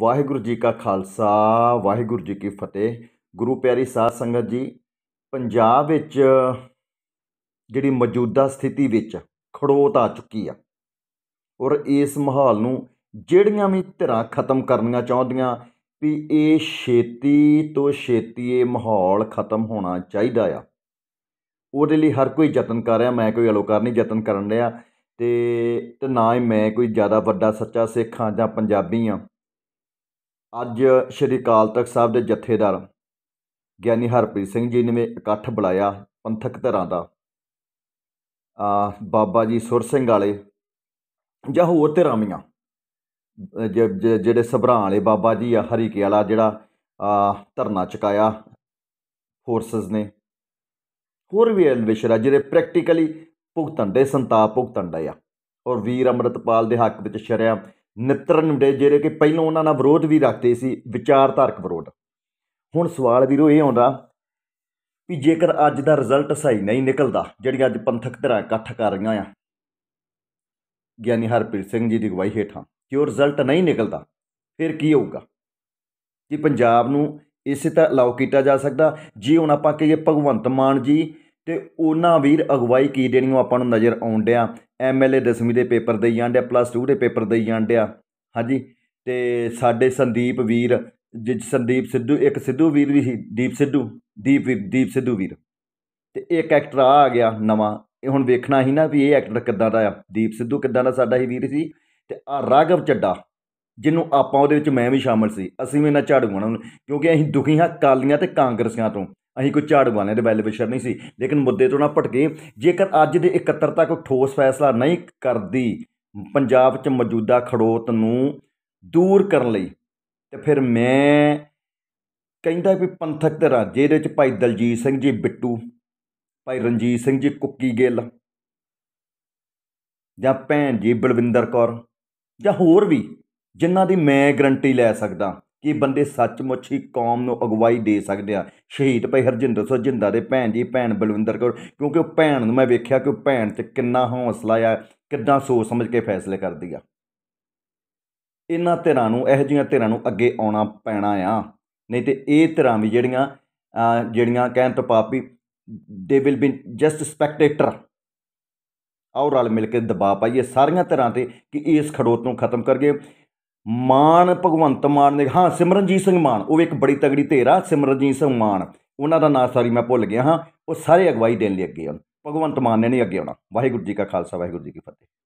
ਵਾਹਿਗੁਰੂ ਜੀ ਕਾ ਖਾਲਸਾ ਵਾਹਿਗੁਰੂ ਜੀ ਕੀ ਫਤਿਹ ਗੁਰੂ ਪਿਆਰੀ ਸਾਧ ਸੰਗਤ ਜੀ ਪੰਜਾਬ ਵਿੱਚ ਜਿਹੜੀ ਮੌਜੂਦਾ ਸਥਿਤੀ ਵਿੱਚ ਖੜੋਤ ਆ ਚੁੱਕੀ ਆ ਔਰ ਇਸ ਮਾਹੌਲ ਨੂੰ ਜਿਹੜੀਆਂ ਵੀ ਧਿਰਾਂ ਖਤਮ ਕਰਨੀਆਂ ਚਾਹੁੰਦੀਆਂ ਵੀ ਇਹ ਛੇਤੀ ਤੋਂ ਛੇਤੀ ਇਹ ਮਾਹੌਲ ਖਤਮ ਹੋਣਾ ਚਾਹੀਦਾ ਆ ਉਹਦੇ ਲਈ ਹਰ ਕੋਈ ਯਤਨ ਕਰ ਰਿਹਾ ਮੈਂ ਕੋਈ ਅਲੋਕਾਰ ਨਹੀਂ ਯਤਨ ਕਰਨ ਰਿਹਾ ਤੇ ਤੇ ਨਾ ਹੀ ਮੈਂ ਕੋਈ ਜ਼ਿਆਦਾ ਵੱਡਾ ਸੱਚਾ ਸਿੱਖ ਜਾਂ ਪੰਜਾਬੀ ਆ ਅੱਜ ਸ਼੍ਰੀ ਅਕਾਲ ਤਖਤ ਸਾਹਿਬ ਦੇ ਜਥੇਦਾਰ ਗਿਆਨੀ ਹਰਪ੍ਰੀਤ ਸਿੰਘ ਜੀ ਨੇ ਇਕੱਠ ਬੁਲਾਇਆ ਪੰਥਕ ਧਰਾਂ ਦਾ ਆ ਬਾਬਾ ਜੀ ਸੁਰ ਸਿੰਘ ਵਾਲੇ ਜਾਂ ਹੋਰ ਧਿਰਾਂ ਮੀਆਂ ਜਿਹੜੇ ਸਭਰਾਂ ਵਾਲੇ ਬਾਬਾ ਜੀ ਆ ਹਰੀਕੇ ਵਾਲਾ ਜਿਹੜਾ ਆ ਧਰਨਾ ਚੁਕਾਇਆ ਫੋਰਸਸ ਨੇ ਹੋਰ ਵੀ ਵਿਸ਼ਰਾ ਜਿਹੜੇ ਪ੍ਰੈਕਟੀਕਲੀ ਭੁਗਤਣ ਦੇ ਸੰਤਾਪ ਭੁਗਤਣ ਆ ਔਰ ਵੀਰ ਅਮਰਤਪਾਲ ਦੇ ਹੱਕ ਵਿੱਚ ਸ਼ਰਿਆ ਮਿੱਤਰ ਦੇ ਜਿਹੜੇ ਕਿ ਪਹਿਲਾਂ ਉਹਨਾਂ ਨਾਲ ਵਿਰੋਧ ਵੀ ਰੱਖਦੇ ਸੀ ਵਿਚਾਰਧਾਰਕ ਵਿਰੋਧ ਹੁਣ ਸਵਾਲ ਵੀਰੋ ਇਹ ਆਉਂਦਾ ਵੀ ਜੇਕਰ ਅੱਜ ਦਾ ਰਿਜ਼ਲਟ ਸਹੀ ਨਹੀਂ ਨਿਕਲਦਾ ਜਿਹੜੀਆਂ ਅੱਜ ਪੰਥਕ ਧਿਰਾਂ ਇਕੱਠ ਕਰ ਰਹੀਆਂ ਆ ਗਿਆਨੀ ਹਰਪ੍ਰੀਤ ਸਿੰਘ ਜੀ ਦੀ ਗਵਾਹੀ ਹੇਠਾਂ ਕਿ ਉਹ ਰਿਜ਼ਲਟ ਨਹੀਂ ਨਿਕਲਦਾ ਫਿਰ ਕੀ ਹੋਊਗਾ ਕਿ ਪੰਜਾਬ ਨੂੰ ਇਸੇ ਤਰ੍ਹਾਂ ਲਾਉ ਕੀਤਾ ਜਾ ਸਕਦਾ ਜੀ ਹੁਣ ਆਪਾਂ ਕਹੀਏ ਭਗਵੰਤ ਮਾਨ ਜੀ ਤੇ ਉਹਨਾਂ ਵੀਰ ਅਗਵਾਈ ਕੀ ਦੇਣੀ ਉਹ ਆਪਾਂ ਨੂੰ ਨਜ਼ਰ ਆਉਣ ਡਿਆ ਐਮ ਐਲ ਦਸਵੀਂ ਦੇ ਪੇਪਰ ਦੇ ਜਾਂ ਡਿਆ ਪਲੱਸ 2 ਦੇ ਪੇਪਰ ਦੇ ਜਾਂ ਡਿਆ ਹਾਂਜੀ ਤੇ ਸਾਡੇ ਸੰਦੀਪ ਵੀਰ ਜਿਜ ਸੰਦੀਪ ਸਿੱਧੂ ਇੱਕ ਸਿੱਧੂ ਵੀਰ ਵੀ ਸੀ ਦੀਪ ਸਿੱਧੂ ਦੀਪ ਦੀਪ ਸਿੱਧੂ ਵੀਰ ਤੇ ਇੱਕ ਐਕਟਰ ਆ ਗਿਆ ਨਵਾਂ ਇਹ ਹੁਣ ਵੇਖਣਾ ਹੀ ਨਾ ਵੀ ਇਹ ਐਕਟਰ ਕਿੱਦਾਂ ਦਾ ਆ ਦੀਪ ਸਿੱਧੂ ਕਿੱਦਾਂ ਦਾ ਸਾਡਾ ਹੀ ਵੀਰ ਸੀ ਤੇ ਆ ਰਾਗਵ ਚੱਡਾ ਜਿਹਨੂੰ ਆਪਾਂ ਉਹਦੇ ਵਿੱਚ ਮੈਂ ਵੀ ਸ਼ਾਮਲ ਸੀ ਅਸੀਂ ਵੀ ਇਹਨਾਂ ਝਾੜੂਆਂ ਨੂੰ ਕਿਉਂਕਿ ਅਸੀਂ ਦੁਖੀ ਹਾਂ ਕਾਲੀਆਂ ਤੇ ਕਾਂਗਰਸੀਆਂ ਤੋਂ ਅਸੀਂ ਕੋਈ ਝਾੜੂ ਬਾਨੇ ਦੇ ਬੈਲ ਬਿਸ਼ਰ ਨਹੀਂ ਸੀ ਲੇਕਿਨ ਮੁੱਦੇ ਤੋਂ ਨਾ ਭਟਕੇ ਜੇਕਰ ਅੱਜ ਦੇ 71 ਤੱਕ ਠੋਸ ਫੈਸਲਾ ਨਹੀਂ ਕਰਦੀ ਪੰਜਾਬ 'ਚ ਮੌਜੂਦਾ ਖੜੋਤ ਨੂੰ ਦੂਰ ਕਰਨ ਲਈ ਤੇ ਫਿਰ ਮੈਂ ਕਹਿੰਦਾ ਵੀ ਪੰਥਕ ਤੇ ਰਾਜੇ ਦੇ ਵਿੱਚ ਭਾਈ ਦਲਜੀਤ ਸਿੰਘ ਜੀ ਬਿੱਟੂ ਭਾਈ ਰਣਜੀਤ ਸਿੰਘ ਜੀ ਕੁੱਕੀ ਗਿੱਲ ਜਾਂ ਭੈਣ ਜੀ ਬਲਵਿੰਦਰ ਕੌਰ ਜਾਂ ਹੋਰ ਵੀ ਜਿਨ੍ਹਾਂ ਦੀ ਮੈਂ ਗਰੰਟੀ ਲੈ ਸਕਦਾ ਕਿ ਬੰਦੇ ਸੱਚਮੁੱਚ ਹੀ ਕੌਮ ਨੂੰ ਅਗਵਾਈ ਦੇ ਸਕਦੇ ਆ ਸ਼ਹੀਦ ਭਾਈ ਹਰਜਿੰਦਰ ਸਿੰਘ ਜਿੰਦਾ ਦੇ ਭੈਣ ਜੀ ਭੈਣ ਬਲਵਿੰਦਰ ਕੌਰ ਕਿਉਂਕਿ ਉਹ ਭੈਣ ਨੂੰ ਮੈਂ ਵੇਖਿਆ ਕਿ ਉਹ ਭੈਣ ਤੇ ਕਿੰਨਾ ਹੌਸਲਾ ਆ ਕਿੱਦਾਂ ਸੋਚ ਸਮਝ ਕੇ ਫੈਸਲੇ ਕਰਦੀ ਆ ਇਹਨਾਂ ਧਿਰਾਂ ਨੂੰ ਇਹ ਜਿਹੀਆਂ ਧਿਰਾਂ ਨੂੰ ਅੱਗੇ ਆਉਣਾ ਪੈਣਾ ਆ ਨਹੀਂ ਤੇ ਇਹ ਧਿਰਾਂ ਵੀ ਜਿਹੜੀਆਂ ਜਿਹੜੀਆਂ ਕਹਿਣ ਤੋਂ ਪਾਪੀ ਦੇ ਵਿਲ ਬੀ ਜਸਟ ਸਪੈਕਟੇਟਰ ਔਰ ਰਲ ਮਿਲ ਕੇ ਦਬਾਅ ਪਾਈਏ ਸਾਰੀਆਂ ਤਰ੍ਹਾਂ ਤੇ ਕਿ ਇਸ ਖੜੋਤ ਨੂੰ ਖਤਮ ਕਰਗੇ ਮਾਨ ਭਗਵੰਤ ਮਾਨ ਨੇ ਹਾਂ ਸਿਮਰਨਜੀਤ ਸਿੰਘ ਮਾਨ ਉਹ ਇੱਕ ਬੜੀ ਤਗੜੀ ਧੇਰਾ ਆ ਸਿਮਰਨਜੀਤ ਸਿੰਘ ਮਾਨ ਉਹਨਾਂ ਦਾ ਨਾਮ ਸਾਰੀ ਮੈਂ ਭੁੱਲ ਗਿਆ ਹਾਂ ਉਹ ਸਾਰੇ ਅਗਵਾਈ ਦੇਣ ਲਈ ਅੱਗੇ ਹਨ ਭਗਵੰਤ ਮਾਨ ਨੇ ਨਹੀਂ ਅੱਗੇ ਆਉਣਾ ਵਾਹਿਗੁਰੂ ਜੀ ਕਾ ਖਾਲਸਾ ਵਾਹਿਗੁਰੂ ਜੀ ਕੀ ਫਤਿਹ